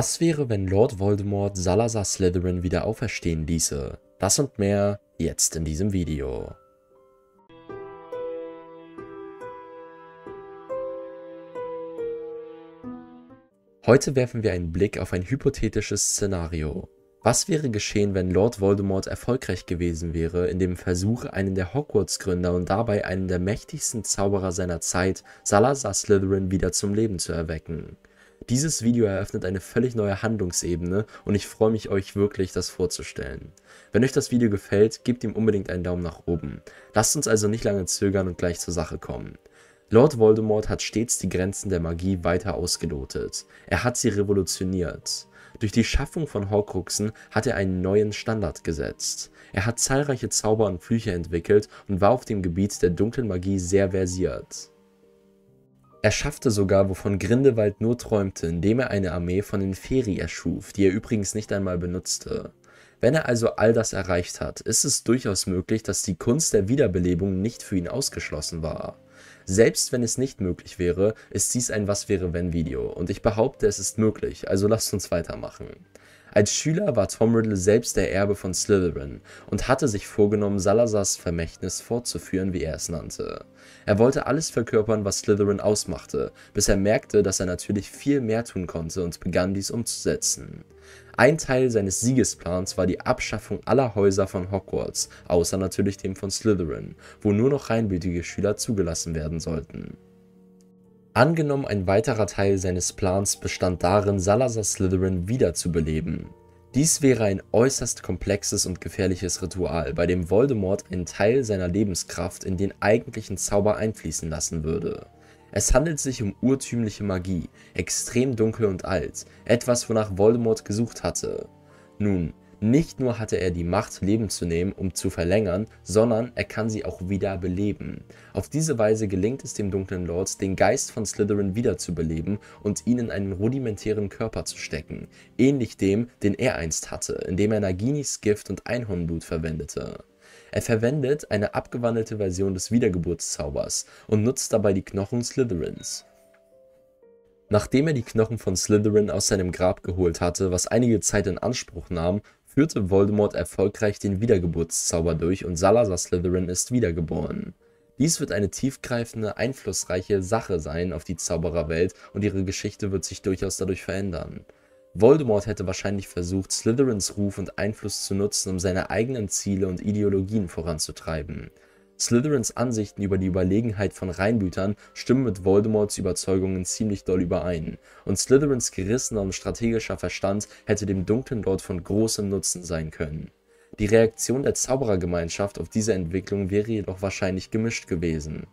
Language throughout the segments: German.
Was wäre, wenn Lord Voldemort Salazar Slytherin wieder auferstehen ließe? Das und mehr jetzt in diesem Video. Heute werfen wir einen Blick auf ein hypothetisches Szenario. Was wäre geschehen, wenn Lord Voldemort erfolgreich gewesen wäre in dem Versuch, einen der Hogwarts-Gründer und dabei einen der mächtigsten Zauberer seiner Zeit, Salazar Slytherin, wieder zum Leben zu erwecken? Dieses Video eröffnet eine völlig neue Handlungsebene und ich freue mich euch wirklich, das vorzustellen. Wenn euch das Video gefällt, gebt ihm unbedingt einen Daumen nach oben. Lasst uns also nicht lange zögern und gleich zur Sache kommen. Lord Voldemort hat stets die Grenzen der Magie weiter ausgelotet. Er hat sie revolutioniert. Durch die Schaffung von Horcruxen hat er einen neuen Standard gesetzt. Er hat zahlreiche Zauber und Flüche entwickelt und war auf dem Gebiet der dunklen Magie sehr versiert. Er schaffte sogar, wovon Grindewald nur träumte, indem er eine Armee von den Feri erschuf, die er übrigens nicht einmal benutzte. Wenn er also all das erreicht hat, ist es durchaus möglich, dass die Kunst der Wiederbelebung nicht für ihn ausgeschlossen war. Selbst wenn es nicht möglich wäre, ist dies ein Was wäre wenn Video und ich behaupte, es ist möglich, also lasst uns weitermachen. Als Schüler war Tom Riddle selbst der Erbe von Slytherin und hatte sich vorgenommen, Salazars Vermächtnis fortzuführen, wie er es nannte. Er wollte alles verkörpern, was Slytherin ausmachte, bis er merkte, dass er natürlich viel mehr tun konnte und begann dies umzusetzen. Ein Teil seines Siegesplans war die Abschaffung aller Häuser von Hogwarts, außer natürlich dem von Slytherin, wo nur noch reinbütige Schüler zugelassen werden sollten. Angenommen, ein weiterer Teil seines Plans bestand darin, Salazar Slytherin wiederzubeleben. Dies wäre ein äußerst komplexes und gefährliches Ritual, bei dem Voldemort einen Teil seiner Lebenskraft in den eigentlichen Zauber einfließen lassen würde. Es handelt sich um urtümliche Magie, extrem dunkel und alt, etwas, wonach Voldemort gesucht hatte. Nun, nicht nur hatte er die Macht, Leben zu nehmen, um zu verlängern, sondern er kann sie auch wieder beleben. Auf diese Weise gelingt es dem dunklen Lord, den Geist von Slytherin wiederzubeleben und ihn in einen rudimentären Körper zu stecken, ähnlich dem, den er einst hatte, indem er Naginis Gift und Einhornblut verwendete. Er verwendet eine abgewandelte Version des Wiedergeburtszaubers und nutzt dabei die Knochen Slytherins. Nachdem er die Knochen von Slytherin aus seinem Grab geholt hatte, was einige Zeit in Anspruch nahm, führte Voldemort erfolgreich den Wiedergeburtszauber durch und Salazar Slytherin ist wiedergeboren. Dies wird eine tiefgreifende, einflussreiche Sache sein auf die Zaubererwelt und ihre Geschichte wird sich durchaus dadurch verändern. Voldemort hätte wahrscheinlich versucht, Slytherins Ruf und Einfluss zu nutzen, um seine eigenen Ziele und Ideologien voranzutreiben. Slytherins Ansichten über die Überlegenheit von Reinblütern stimmen mit Voldemorts Überzeugungen ziemlich doll überein, und Slytherins gerissener und strategischer Verstand hätte dem dunklen Lord von großem Nutzen sein können. Die Reaktion der Zauberergemeinschaft auf diese Entwicklung wäre jedoch wahrscheinlich gemischt gewesen.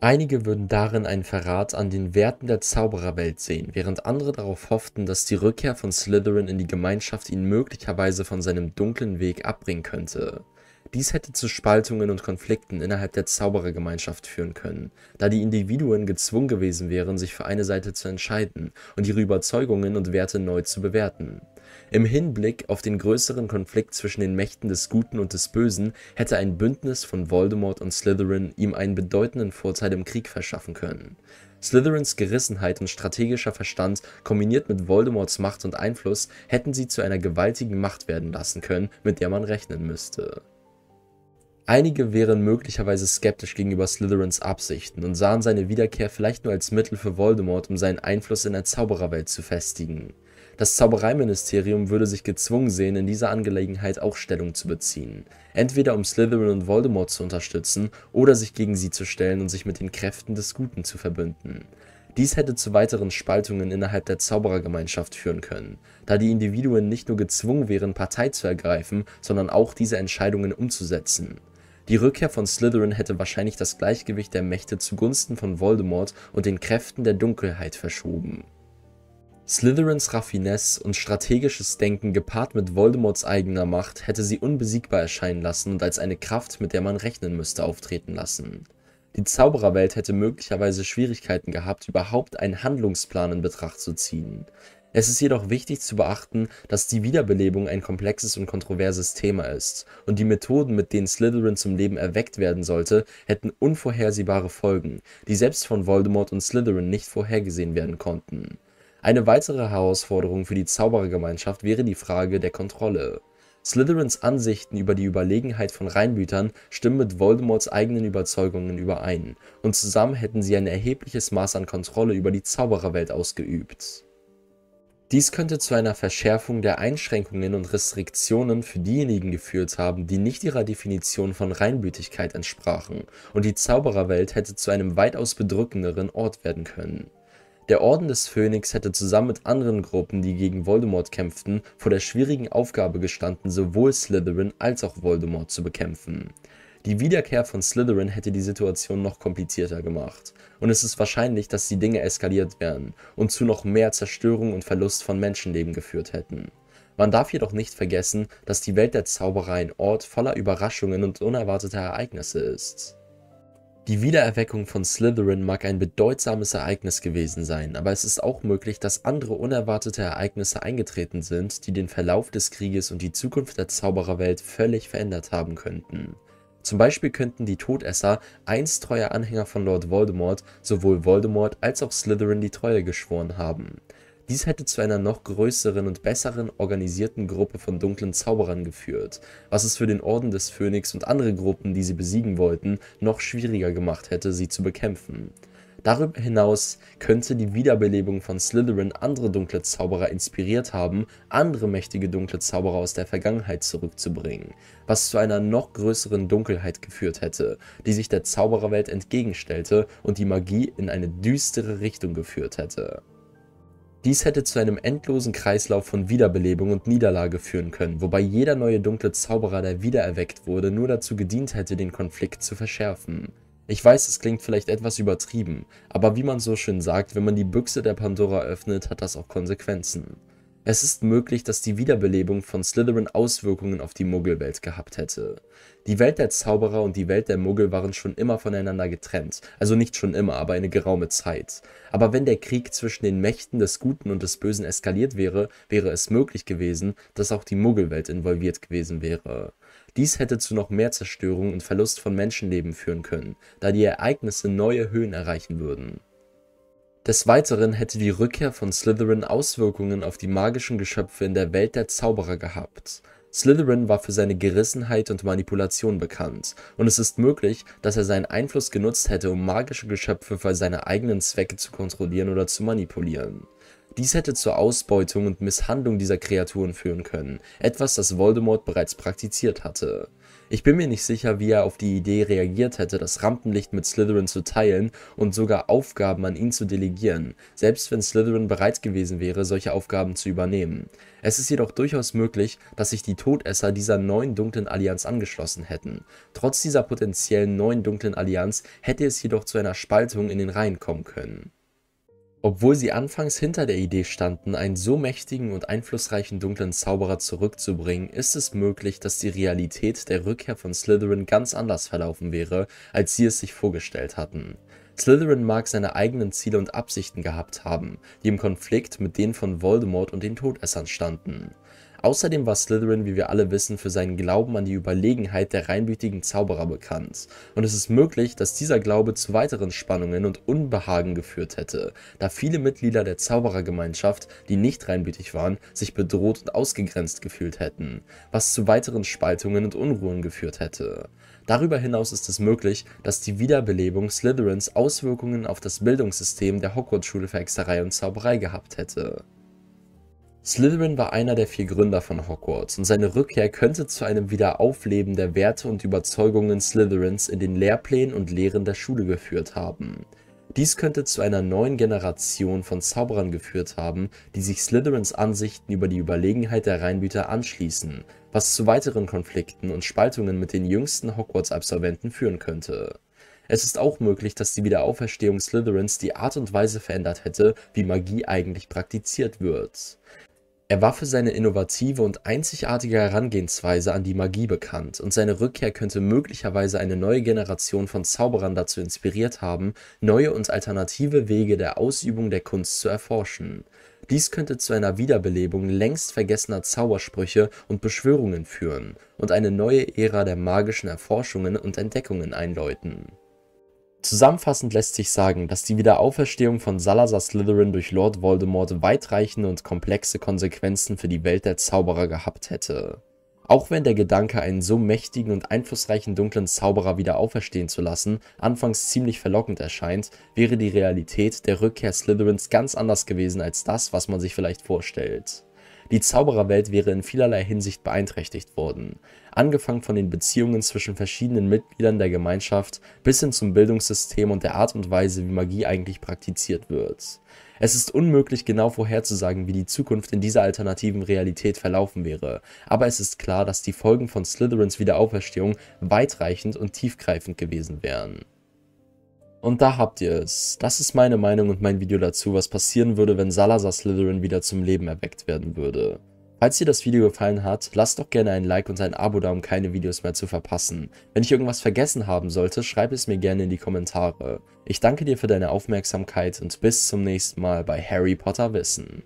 Einige würden darin einen Verrat an den Werten der Zaubererwelt sehen, während andere darauf hofften, dass die Rückkehr von Slytherin in die Gemeinschaft ihn möglicherweise von seinem dunklen Weg abbringen könnte. Dies hätte zu Spaltungen und Konflikten innerhalb der Zauberergemeinschaft führen können, da die Individuen gezwungen gewesen wären, sich für eine Seite zu entscheiden und ihre Überzeugungen und Werte neu zu bewerten. Im Hinblick auf den größeren Konflikt zwischen den Mächten des Guten und des Bösen hätte ein Bündnis von Voldemort und Slytherin ihm einen bedeutenden Vorteil im Krieg verschaffen können. Slytherins Gerissenheit und strategischer Verstand kombiniert mit Voldemorts Macht und Einfluss hätten sie zu einer gewaltigen Macht werden lassen können, mit der man rechnen müsste. Einige wären möglicherweise skeptisch gegenüber Slytherins Absichten und sahen seine Wiederkehr vielleicht nur als Mittel für Voldemort, um seinen Einfluss in der Zaubererwelt zu festigen. Das Zaubereiministerium würde sich gezwungen sehen, in dieser Angelegenheit auch Stellung zu beziehen, entweder um Slytherin und Voldemort zu unterstützen oder sich gegen sie zu stellen und sich mit den Kräften des Guten zu verbünden. Dies hätte zu weiteren Spaltungen innerhalb der Zauberergemeinschaft führen können, da die Individuen nicht nur gezwungen wären, Partei zu ergreifen, sondern auch diese Entscheidungen umzusetzen. Die Rückkehr von Slytherin hätte wahrscheinlich das Gleichgewicht der Mächte zugunsten von Voldemort und den Kräften der Dunkelheit verschoben. Slytherins Raffinesse und strategisches Denken gepaart mit Voldemorts eigener Macht hätte sie unbesiegbar erscheinen lassen und als eine Kraft, mit der man rechnen müsste, auftreten lassen. Die Zaubererwelt hätte möglicherweise Schwierigkeiten gehabt, überhaupt einen Handlungsplan in Betracht zu ziehen. Es ist jedoch wichtig zu beachten, dass die Wiederbelebung ein komplexes und kontroverses Thema ist, und die Methoden, mit denen Slytherin zum Leben erweckt werden sollte, hätten unvorhersehbare Folgen, die selbst von Voldemort und Slytherin nicht vorhergesehen werden konnten. Eine weitere Herausforderung für die Zauberergemeinschaft wäre die Frage der Kontrolle. Slytherins Ansichten über die Überlegenheit von Reinbütern stimmen mit Voldemorts eigenen Überzeugungen überein, und zusammen hätten sie ein erhebliches Maß an Kontrolle über die Zaubererwelt ausgeübt. Dies könnte zu einer Verschärfung der Einschränkungen und Restriktionen für diejenigen geführt haben, die nicht ihrer Definition von Reinblütigkeit entsprachen, und die Zaubererwelt hätte zu einem weitaus bedrückenderen Ort werden können. Der Orden des Phönix hätte zusammen mit anderen Gruppen, die gegen Voldemort kämpften, vor der schwierigen Aufgabe gestanden, sowohl Slytherin als auch Voldemort zu bekämpfen. Die Wiederkehr von Slytherin hätte die Situation noch komplizierter gemacht. Und es ist wahrscheinlich, dass die Dinge eskaliert wären und zu noch mehr Zerstörung und Verlust von Menschenleben geführt hätten. Man darf jedoch nicht vergessen, dass die Welt der Zauberei ein Ort voller Überraschungen und unerwarteter Ereignisse ist. Die Wiedererweckung von Slytherin mag ein bedeutsames Ereignis gewesen sein, aber es ist auch möglich, dass andere unerwartete Ereignisse eingetreten sind, die den Verlauf des Krieges und die Zukunft der Zaubererwelt völlig verändert haben könnten. Zum Beispiel könnten die Todesser, einst treue Anhänger von Lord Voldemort, sowohl Voldemort als auch Slytherin die Treue geschworen haben. Dies hätte zu einer noch größeren und besseren organisierten Gruppe von dunklen Zauberern geführt, was es für den Orden des Phönix und andere Gruppen, die sie besiegen wollten, noch schwieriger gemacht hätte, sie zu bekämpfen. Darüber hinaus könnte die Wiederbelebung von Slytherin andere dunkle Zauberer inspiriert haben, andere mächtige dunkle Zauberer aus der Vergangenheit zurückzubringen, was zu einer noch größeren Dunkelheit geführt hätte, die sich der Zaubererwelt entgegenstellte und die Magie in eine düstere Richtung geführt hätte. Dies hätte zu einem endlosen Kreislauf von Wiederbelebung und Niederlage führen können, wobei jeder neue dunkle Zauberer, der wiedererweckt wurde, nur dazu gedient hätte, den Konflikt zu verschärfen. Ich weiß, es klingt vielleicht etwas übertrieben, aber wie man so schön sagt, wenn man die Büchse der Pandora öffnet, hat das auch Konsequenzen. Es ist möglich, dass die Wiederbelebung von Slytherin Auswirkungen auf die Muggelwelt gehabt hätte. Die Welt der Zauberer und die Welt der Muggel waren schon immer voneinander getrennt, also nicht schon immer, aber eine geraume Zeit. Aber wenn der Krieg zwischen den Mächten des Guten und des Bösen eskaliert wäre, wäre es möglich gewesen, dass auch die Muggelwelt involviert gewesen wäre. Dies hätte zu noch mehr Zerstörung und Verlust von Menschenleben führen können, da die Ereignisse neue Höhen erreichen würden. Des Weiteren hätte die Rückkehr von Slytherin Auswirkungen auf die magischen Geschöpfe in der Welt der Zauberer gehabt. Slytherin war für seine Gerissenheit und Manipulation bekannt, und es ist möglich, dass er seinen Einfluss genutzt hätte, um magische Geschöpfe für seine eigenen Zwecke zu kontrollieren oder zu manipulieren. Dies hätte zur Ausbeutung und Misshandlung dieser Kreaturen führen können, etwas, das Voldemort bereits praktiziert hatte. Ich bin mir nicht sicher, wie er auf die Idee reagiert hätte, das Rampenlicht mit Slytherin zu teilen und sogar Aufgaben an ihn zu delegieren, selbst wenn Slytherin bereit gewesen wäre, solche Aufgaben zu übernehmen. Es ist jedoch durchaus möglich, dass sich die Todesser dieser neuen dunklen Allianz angeschlossen hätten. Trotz dieser potenziellen neuen dunklen Allianz hätte es jedoch zu einer Spaltung in den Reihen kommen können. Obwohl sie anfangs hinter der Idee standen, einen so mächtigen und einflussreichen dunklen Zauberer zurückzubringen, ist es möglich, dass die Realität der Rückkehr von Slytherin ganz anders verlaufen wäre, als sie es sich vorgestellt hatten. Slytherin mag seine eigenen Ziele und Absichten gehabt haben, die im Konflikt mit denen von Voldemort und den Todessern standen. Außerdem war Slytherin, wie wir alle wissen, für seinen Glauben an die Überlegenheit der reinblütigen Zauberer bekannt. Und es ist möglich, dass dieser Glaube zu weiteren Spannungen und Unbehagen geführt hätte, da viele Mitglieder der Zauberergemeinschaft, die nicht reinblütig waren, sich bedroht und ausgegrenzt gefühlt hätten, was zu weiteren Spaltungen und Unruhen geführt hätte. Darüber hinaus ist es möglich, dass die Wiederbelebung Slytherins Auswirkungen auf das Bildungssystem der Hogwarts-Schule für Hexerei und Zauberei gehabt hätte. Slytherin war einer der vier Gründer von Hogwarts und seine Rückkehr könnte zu einem Wiederaufleben der Werte und Überzeugungen Slytherins in den Lehrplänen und Lehren der Schule geführt haben. Dies könnte zu einer neuen Generation von Zauberern geführt haben, die sich Slytherins Ansichten über die Überlegenheit der Reinbüter anschließen, was zu weiteren Konflikten und Spaltungen mit den jüngsten Hogwarts-Absolventen führen könnte. Es ist auch möglich, dass die Wiederauferstehung Slytherins die Art und Weise verändert hätte, wie Magie eigentlich praktiziert wird. Er war für seine innovative und einzigartige Herangehensweise an die Magie bekannt, und seine Rückkehr könnte möglicherweise eine neue Generation von Zauberern dazu inspiriert haben, neue und alternative Wege der Ausübung der Kunst zu erforschen. Dies könnte zu einer Wiederbelebung längst vergessener Zaubersprüche und Beschwörungen führen und eine neue Ära der magischen Erforschungen und Entdeckungen einläuten Zusammenfassend lässt sich sagen, dass die Wiederauferstehung von Salazar Slytherin durch Lord Voldemort weitreichende und komplexe Konsequenzen für die Welt der Zauberer gehabt hätte. Auch wenn der Gedanke, einen so mächtigen und einflussreichen dunklen Zauberer wieder auferstehen zu lassen, anfangs ziemlich verlockend erscheint, wäre die Realität der Rückkehr Slytherins ganz anders gewesen als das, was man sich vielleicht vorstellt. Die Zaubererwelt wäre in vielerlei Hinsicht beeinträchtigt worden, angefangen von den Beziehungen zwischen verschiedenen Mitgliedern der Gemeinschaft bis hin zum Bildungssystem und der Art und Weise, wie Magie eigentlich praktiziert wird. Es ist unmöglich genau vorherzusagen, wie die Zukunft in dieser alternativen Realität verlaufen wäre, aber es ist klar, dass die Folgen von Slytherins Wiederauferstehung weitreichend und tiefgreifend gewesen wären. Und da habt ihr es. Das ist meine Meinung und mein Video dazu, was passieren würde, wenn Salazar Slytherin wieder zum Leben erweckt werden würde. Falls dir das Video gefallen hat, lasst doch gerne ein Like und ein Abo da, um keine Videos mehr zu verpassen. Wenn ich irgendwas vergessen haben sollte, schreib es mir gerne in die Kommentare. Ich danke dir für deine Aufmerksamkeit und bis zum nächsten Mal bei Harry Potter Wissen.